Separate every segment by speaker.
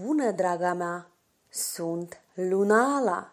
Speaker 1: Bună, draga mea! Sunt Lunala!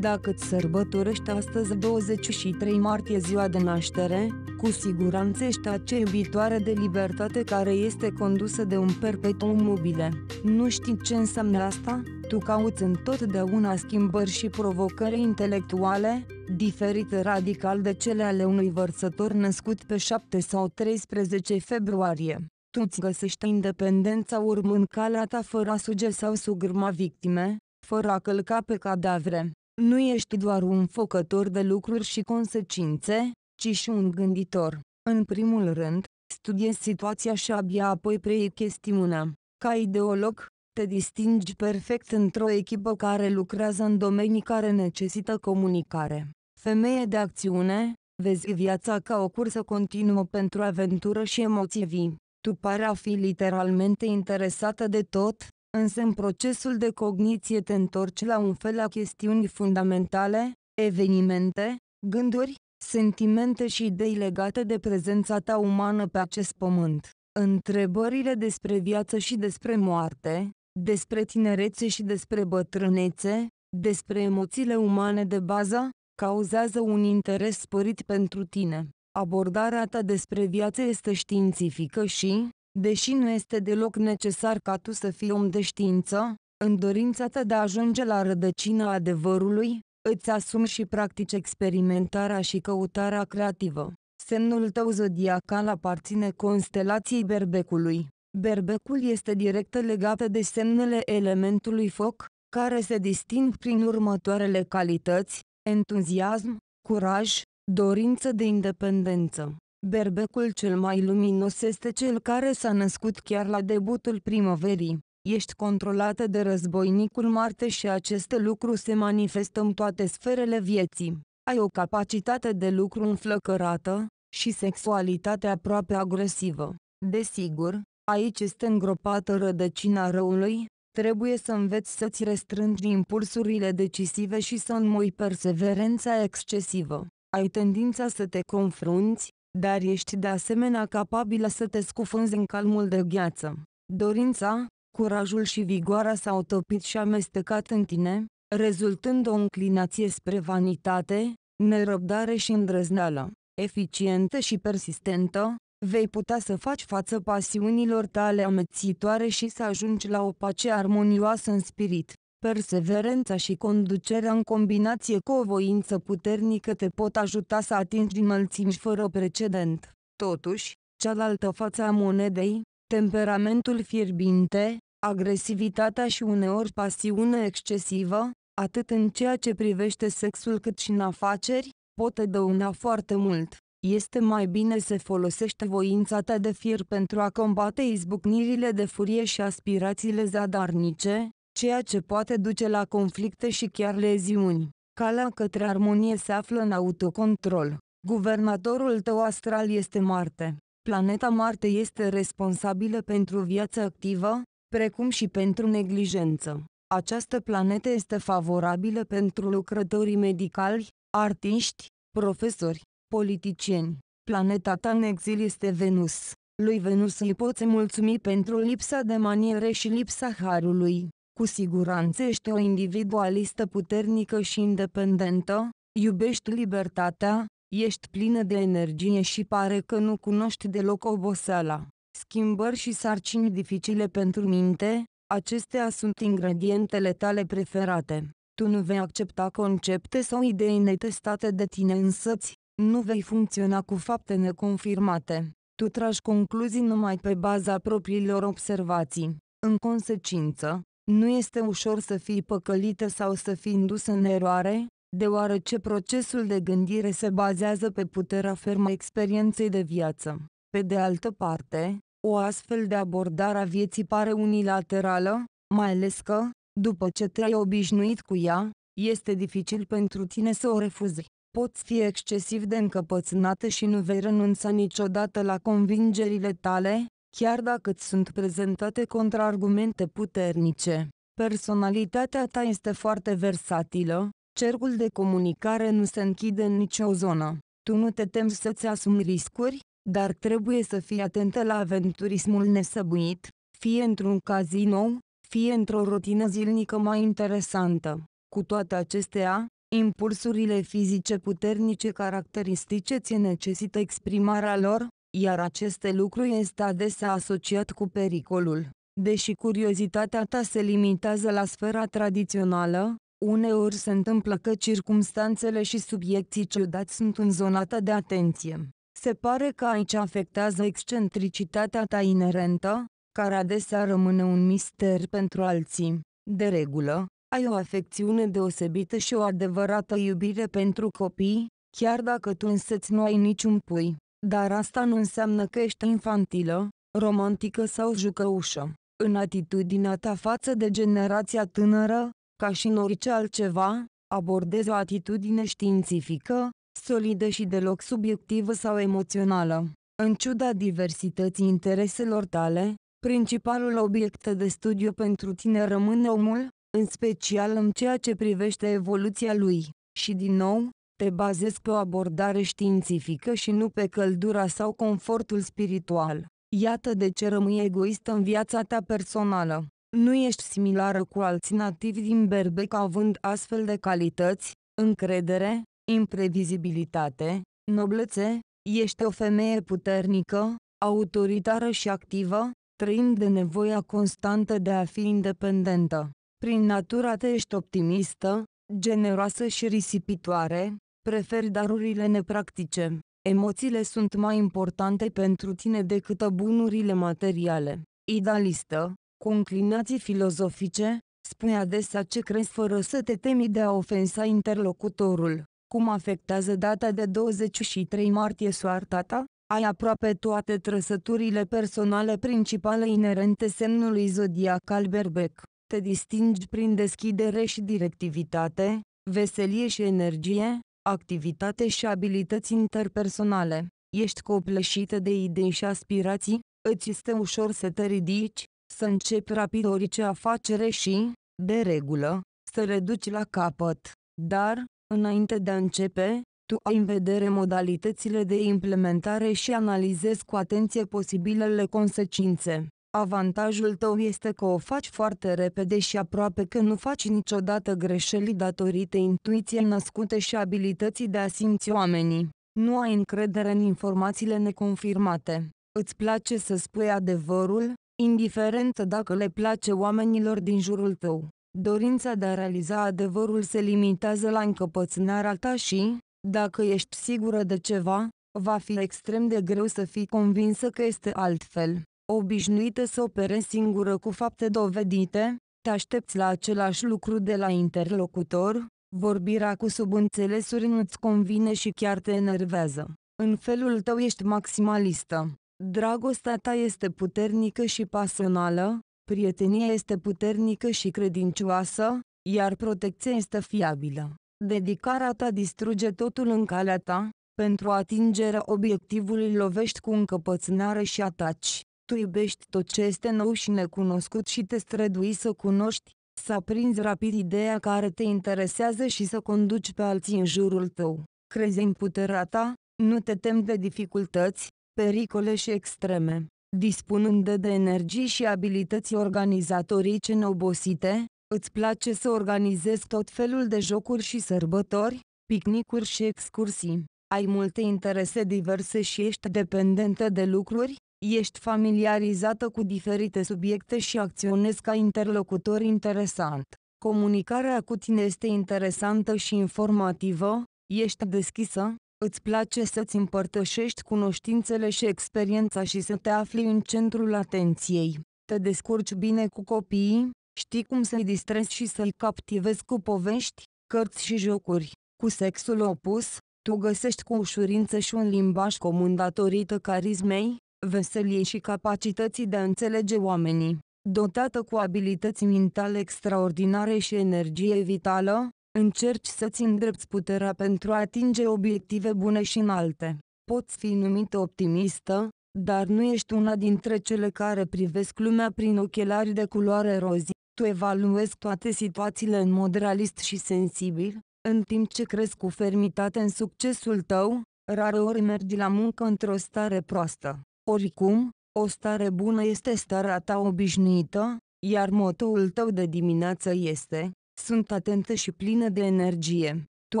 Speaker 1: Dacă îți sărbătorești astăzi 23 martie ziua de naștere, cu siguranță ești acea iubitoare de libertate care este condusă de un perpetuum mobile. Nu știi ce înseamnă asta? Tu cauți întotdeauna schimbări și provocări intelectuale, diferite radical de cele ale unui vărsător născut pe 7 sau 13 februarie tu îți găsești independența urmând calea ta fără a suge sau sugrma victime, fără a călca pe cadavre. Nu ești doar un focător de lucruri și consecințe, ci și un gânditor. În primul rând, studiezi situația și abia apoi preiei chestiunea. Ca ideolog, te distingi perfect într-o echipă care lucrează în domenii care necesită comunicare. Femeie de acțiune, vezi viața ca o cursă continuă pentru aventură și emoții vii. Tu pare a fi literalmente interesată de tot, însă în procesul de cogniție te întorci la un fel la chestiuni fundamentale, evenimente, gânduri, sentimente și idei legate de prezența ta umană pe acest pământ. Întrebările despre viață și despre moarte, despre tinerețe și despre bătrânețe, despre emoțiile umane de bază, cauzează un interes sporit pentru tine. Abordarea ta despre viață este științifică și, deși nu este deloc necesar ca tu să fii om de știință, în dorința ta de a ajunge la rădăcina adevărului, îți asumi și practici experimentarea și căutarea creativă. Semnul tău zodiacal aparține constelației berbecului. Berbecul este direct legat de semnele elementului foc, care se disting prin următoarele calități, entuziasm, curaj, Dorință de independență Berbecul cel mai luminos este cel care s-a născut chiar la debutul primăverii. Ești controlată de războinicul Marte și acest lucru se manifestă în toate sferele vieții. Ai o capacitate de lucru înflăcărată și sexualitate aproape agresivă. Desigur, aici este îngropată rădăcina răului, trebuie să înveți să-ți restrângi impulsurile decisive și să înmoi perseverența excesivă ai tendința să te confrunți, dar ești de asemenea capabilă să te scufunzi în calmul de gheață. Dorința, curajul și vigoarea s-au topit și amestecat în tine, rezultând o înclinație spre vanitate, nerăbdare și îndrăzneală. Eficientă și persistentă, vei putea să faci față pasiunilor tale amețitoare și să ajungi la o pace armonioasă în spirit. Perseverența și conducerea în combinație cu o voință puternică te pot ajuta să atingi înălțimi fără precedent. Totuși, cealaltă față a monedei, temperamentul fierbinte, agresivitatea și uneori pasiune excesivă, atât în ceea ce privește sexul cât și în afaceri, pot dăuna foarte mult. Este mai bine să folosești voința ta de fier pentru a combate izbucnirile de furie și aspirațiile zadarnice, ceea ce poate duce la conflicte și chiar leziuni. Calea către armonie se află în autocontrol. Guvernatorul tău astral este Marte. Planeta Marte este responsabilă pentru viața activă, precum și pentru neglijență. Această planetă este favorabilă pentru lucrătorii medicali, artiști, profesori, politicieni. Planeta ta în exil este Venus. Lui Venus îi poți mulțumi pentru lipsa de maniere și lipsa harului. Cu siguranță ești o individualistă puternică și independentă, iubești libertatea, ești plină de energie și pare că nu cunoști deloc oboseala. Schimbări și sarcini dificile pentru minte, acestea sunt ingredientele tale preferate. Tu nu vei accepta concepte sau idei netestate de tine însăți, nu vei funcționa cu fapte neconfirmate. Tu tragi concluzii numai pe baza propriilor observații. În consecință, nu este ușor să fii păcălită sau să fii indus în eroare, deoarece procesul de gândire se bazează pe puterea fermă experienței de viață. Pe de altă parte, o astfel de abordare a vieții pare unilaterală, mai ales că, după ce te-ai obișnuit cu ea, este dificil pentru tine să o refuzi. Poți fi excesiv de încăpățânată și nu vei renunța niciodată la convingerile tale, chiar dacă îți sunt prezentate contraargumente puternice. Personalitatea ta este foarte versatilă, cercul de comunicare nu se închide în nicio zonă. Tu nu te temi să-ți asumi riscuri, dar trebuie să fii atentă la aventurismul nesăbuit, fie într-un casino, fie într-o rutină zilnică mai interesantă. Cu toate acestea, impulsurile fizice puternice caracteristice ți necesită exprimarea lor, iar acest lucru este adesea asociat cu pericolul. Deși curiozitatea ta se limitează la sfera tradițională, uneori se întâmplă că circumstanțele și subiecții ciudați sunt în ta de atenție. Se pare că aici afectează excentricitatea ta inerentă, care adesea rămâne un mister pentru alții. De regulă, ai o afecțiune deosebită și o adevărată iubire pentru copii, chiar dacă tu însăți nu ai niciun pui. Dar asta nu înseamnă că ești infantilă, romantică sau jucăușă. În atitudinea ta față de generația tânără, ca și în orice altceva, abordezi o atitudine științifică, solidă și deloc subiectivă sau emoțională. În ciuda diversității intereselor tale, principalul obiect de studiu pentru tine rămâne omul, în special în ceea ce privește evoluția lui. Și din nou, te bazezi pe o abordare științifică și nu pe căldura sau confortul spiritual. Iată de ce rămâi egoist în viața ta personală. Nu ești similară cu alți nativi din Berbec având astfel de calități, încredere, imprevizibilitate, noblețe, ești o femeie puternică, autoritară și activă, trăind de nevoia constantă de a fi independentă. Prin natura te ești optimistă, generoasă și risipitoare, Preferi darurile nepractice. Emoțiile sunt mai importante pentru tine decât bunurile materiale. Idealistă, cu înclinații filozofice, spui adesea ce crezi fără să te temi de a ofensa interlocutorul. Cum afectează data de 23 martie soarta ta? Ai aproape toate trăsăturile personale principale inerente semnului zodiacal berbec. Te distingi prin deschidere și directivitate, veselie și energie, activitate și abilități interpersonale. Ești copleșită de idei și aspirații, îți este ușor să te ridici, să începi rapid orice afacere și, de regulă, să reduci la capăt. Dar, înainte de a începe, tu ai în vedere modalitățile de implementare și analizezi cu atenție posibilele consecințe. Avantajul tău este că o faci foarte repede și aproape că nu faci niciodată greșeli datorită intuiției născute și abilității de a simți oamenii. Nu ai încredere în informațiile neconfirmate. Îți place să spui adevărul, indiferent dacă le place oamenilor din jurul tău. Dorința de a realiza adevărul se limitează la încăpățânarea ta și, dacă ești sigură de ceva, va fi extrem de greu să fii convinsă că este altfel obișnuită să opere singură cu fapte dovedite, te aștepți la același lucru de la interlocutor, vorbirea cu subînțelesuri nu-ți convine și chiar te enervează. În felul tău ești maximalistă. Dragostea ta este puternică și pasională, prietenia este puternică și credincioasă, iar protecția este fiabilă. Dedicarea ta distruge totul în calea ta, pentru atingerea obiectivului lovești cu încăpățânare și ataci tu iubești tot ce este nou și necunoscut și te strădui să cunoști, să aprinzi rapid ideea care te interesează și să conduci pe alții în jurul tău. Crezi în puterea ta, nu te temi de dificultăți, pericole și extreme. Dispunând de energii și abilități organizatorice neobosite, îți place să organizezi tot felul de jocuri și sărbători, picnicuri și excursii. Ai multe interese diverse și ești dependentă de lucruri, ești familiarizată cu diferite subiecte și acționezi ca interlocutor interesant. Comunicarea cu tine este interesantă și informativă, ești deschisă, îți place să-ți împărtășești cunoștințele și experiența și să te afli în centrul atenției. Te descurci bine cu copiii, știi cum să-i distrezi și să-i captivezi cu povești, cărți și jocuri. Cu sexul opus, tu găsești cu ușurință și un limbaj comun datorită carismei, veseliei și capacității de a înțelege oamenii. Dotată cu abilități mentale extraordinare și energie vitală, încerci să-ți îndrepți puterea pentru a atinge obiective bune și înalte. Poți fi numită optimistă, dar nu ești una dintre cele care privesc lumea prin ochelari de culoare rozii. Tu evaluezi toate situațiile în mod realist și sensibil, în timp ce crezi cu fermitate în succesul tău, rareori mergi la muncă într-o stare proastă. Oricum, o stare bună este starea ta obișnuită, iar motoul tău de dimineață este, sunt atentă și plină de energie. Tu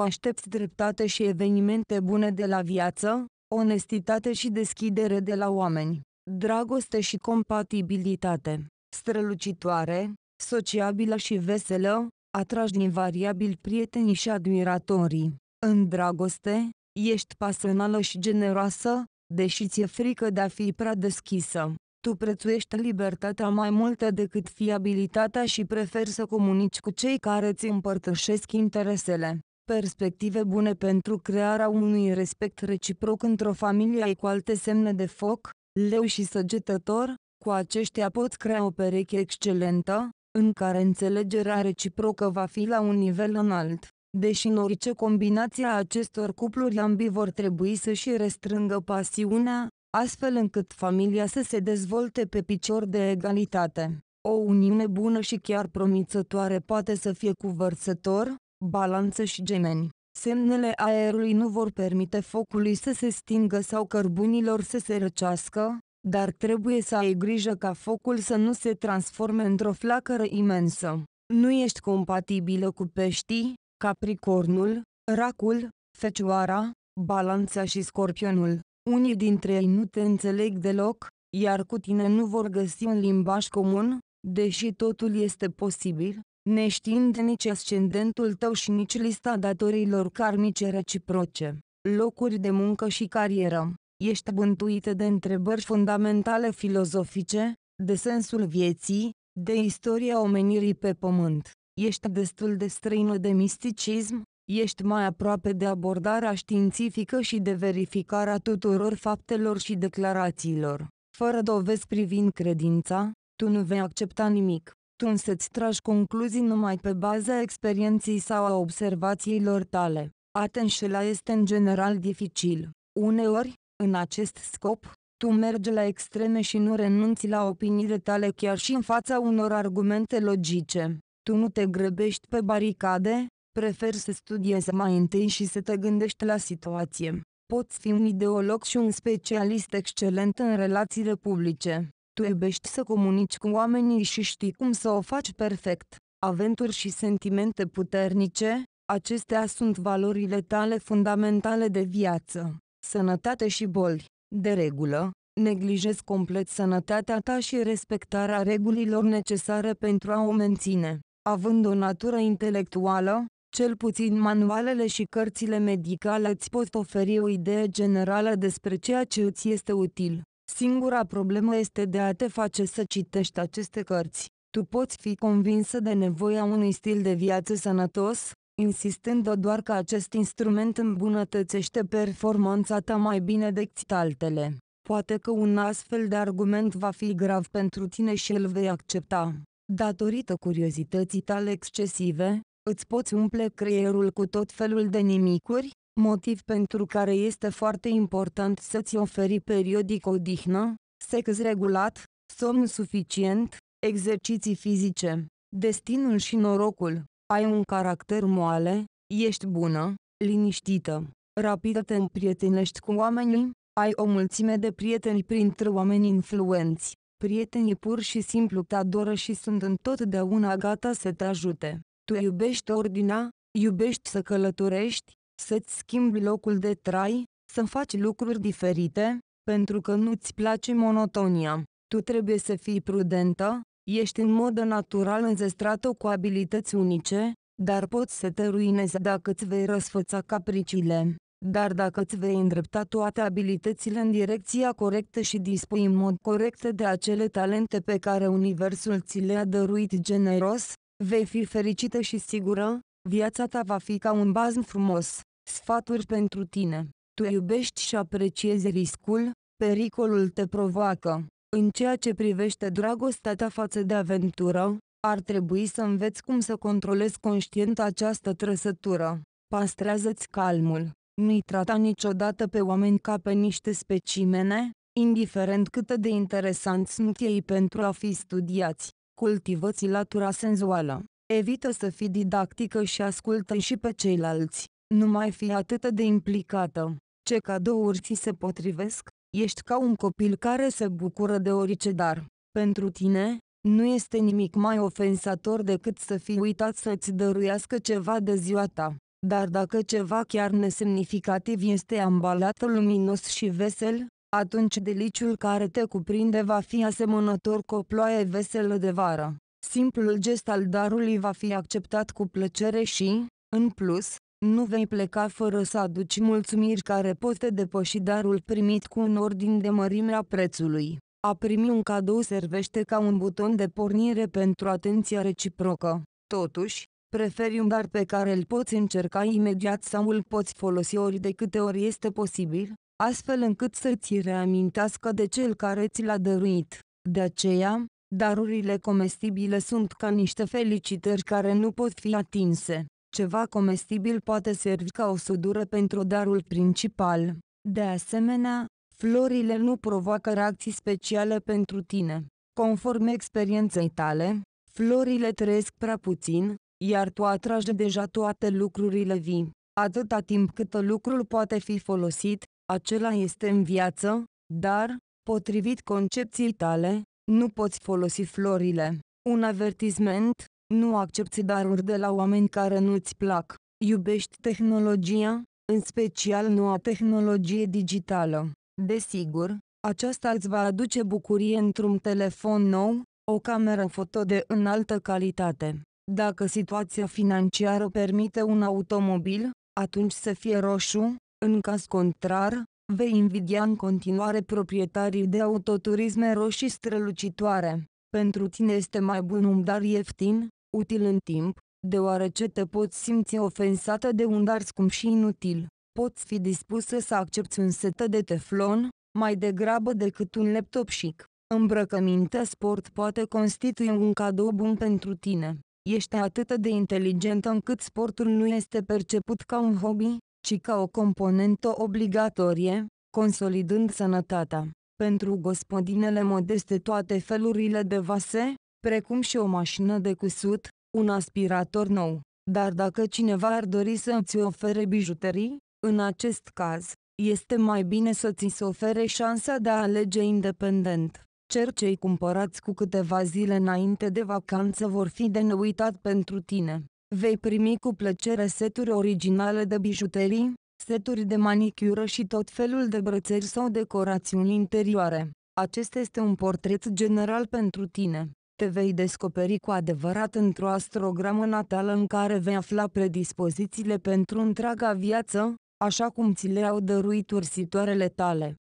Speaker 1: aștepți dreptate și evenimente bune de la viață, onestitate și deschidere de la oameni, dragoste și compatibilitate, strălucitoare, sociabilă și veselă, atragi invariabil prietenii și admiratorii. În dragoste, ești pasională și generoasă, deși ți-e frică de a fi prea deschisă. Tu prețuiești libertatea mai multă decât fiabilitatea și preferi să comunici cu cei care ți împărtășesc interesele. Perspective bune pentru crearea unui respect reciproc într-o familie ai cu alte semne de foc, leu și săgetător, cu aceștia poți crea o pereche excelentă, în care înțelegerea reciprocă va fi la un nivel înalt deși în orice combinație a acestor cupluri ambii vor trebui să-și restrângă pasiunea, astfel încât familia să se dezvolte pe picior de egalitate. O uniune bună și chiar promițătoare poate să fie cu vărsător, balanță și gemeni. Semnele aerului nu vor permite focului să se stingă sau cărbunilor să se răcească, dar trebuie să ai grijă ca focul să nu se transforme într-o flacără imensă. Nu ești compatibilă cu peștii, Capricornul, Racul, Fecioara, Balanța și Scorpionul. Unii dintre ei nu te înțeleg deloc, iar cu tine nu vor găsi un limbaj comun, deși totul este posibil, neștiind nici ascendentul tău și nici lista datorilor karmice reciproce, locuri de muncă și carieră. Ești bântuită de întrebări fundamentale filozofice, de sensul vieții, de istoria omenirii pe pământ. Ești destul de străină de misticism, ești mai aproape de abordarea științifică și de verificarea tuturor faptelor și declarațiilor. Fără dovezi privind credința, tu nu vei accepta nimic. Tu însă îți tragi concluzii numai pe baza experienței sau a observațiilor tale. A te înșela este în general dificil. Uneori, în acest scop, tu mergi la extreme și nu renunți la opiniile tale chiar și în fața unor argumente logice. Tu nu te grăbești pe baricade, preferi să studiezi mai întâi și să te gândești la situație. Poți fi un ideolog și un specialist excelent în relațiile publice. Tu iubești să comunici cu oamenii și știi cum să o faci perfect. Aventuri și sentimente puternice, acestea sunt valorile tale fundamentale de viață. Sănătate și boli. De regulă, neglijezi complet sănătatea ta și respectarea regulilor necesare pentru a o menține. Având o natură intelectuală, cel puțin manualele și cărțile medicale îți pot oferi o idee generală despre ceea ce îți este util. Singura problemă este de a te face să citești aceste cărți. Tu poți fi convinsă de nevoia unui stil de viață sănătos, insistând doar că acest instrument îmbunătățește performanța ta mai bine decât altele. Poate că un astfel de argument va fi grav pentru tine și îl vei accepta datorită curiozității tale excesive, îți poți umple creierul cu tot felul de nimicuri, motiv pentru care este foarte important să-ți oferi periodic odihnă, sex regulat, somn suficient, exerciții fizice, destinul și norocul. Ai un caracter moale, ești bună, liniștită, rapidă te împrietenești cu oamenii, ai o mulțime de prieteni printre oameni influenți, Prietenii pur și simplu te adoră și sunt întotdeauna gata să te ajute. Tu iubești ordinea, iubești să călătorești, să-ți schimbi locul de trai, să faci lucruri diferite, pentru că nu-ți place monotonia. Tu trebuie să fii prudentă, ești în mod natural înzestrată cu abilități unice, dar poți să te ruinezi dacă îți vei răsfăța capriciile dar dacă îți vei îndrepta toate abilitățile în direcția corectă și dispui în mod corect de acele talente pe care Universul ți le-a dăruit generos, vei fi fericită și sigură, viața ta va fi ca un bazm frumos. Sfaturi pentru tine. Tu iubești și apreciezi riscul, pericolul te provoacă. În ceea ce privește dragostea ta față de aventură, ar trebui să înveți cum să controlezi conștient această trăsătură. Pastrează-ți calmul nu-i trata niciodată pe oameni ca pe niște specimene, indiferent cât de interesanți sunt ei pentru a fi studiați. Cultivă-ți latura senzuală. Evită să fii didactică și ascultă și pe ceilalți. Nu mai fi atât de implicată. Ce cadouri ți se potrivesc? Ești ca un copil care se bucură de orice dar. Pentru tine, nu este nimic mai ofensator decât să fii uitat să-ți dăruiască ceva de ziua ta. Dar dacă ceva chiar nesemnificativ este ambalat luminos și vesel, atunci deliciul care te cuprinde va fi asemănător cu o ploaie veselă de vară. Simplul gest al darului va fi acceptat cu plăcere și, în plus, nu vei pleca fără să aduci mulțumiri care pot te depăși darul primit cu un ordin de mărimea prețului. A primi un cadou servește ca un buton de pornire pentru atenția reciprocă. Totuși, Preferi un dar pe care îl poți încerca imediat sau îl poți folosi ori de câte ori este posibil, astfel încât să ți reamintească de cel care ți l-a dăruit. De aceea, darurile comestibile sunt ca niște felicitări care nu pot fi atinse. Ceva comestibil poate servi ca o sudură pentru darul principal. De asemenea, florile nu provoacă reacții speciale pentru tine. Conform experienței tale, florile trăiesc prea puțin, iar tu atragi deja toate lucrurile vii. Atâta timp cât lucrul poate fi folosit, acela este în viață, dar, potrivit concepției tale, nu poți folosi florile. Un avertisment, nu accepti daruri de la oameni care nu-ți plac. Iubești tehnologia, în special noua tehnologie digitală. Desigur, aceasta îți va aduce bucurie într-un telefon nou, o cameră foto de înaltă calitate dacă situația financiară permite un automobil, atunci să fie roșu, în caz contrar, vei invidia în continuare proprietarii de autoturisme roșii strălucitoare. Pentru tine este mai bun un dar ieftin, util în timp, deoarece te poți simți ofensată de un dar scump și inutil. Poți fi dispusă să accepti un set de teflon, mai degrabă decât un laptop chic. Îmbrăcămintea sport poate constitui un cadou bun pentru tine. Ești atât de inteligentă încât sportul nu este perceput ca un hobby, ci ca o componentă obligatorie, consolidând sănătatea. Pentru gospodinele modeste toate felurile de vase, precum și o mașină de cusut, un aspirator nou. Dar dacă cineva ar dori să îți ofere bijuterii, în acest caz, este mai bine să ți se ofere șansa de a alege independent cer cei cumpărați cu câteva zile înainte de vacanță vor fi de neuitat pentru tine. Vei primi cu plăcere seturi originale de bijuterii, seturi de manicură și tot felul de brățări sau decorațiuni interioare. Acesta este un portret general pentru tine. Te vei descoperi cu adevărat într-o astrogramă natală în care vei afla predispozițiile pentru întreaga viață, așa cum ți le-au dăruit ursitoarele tale.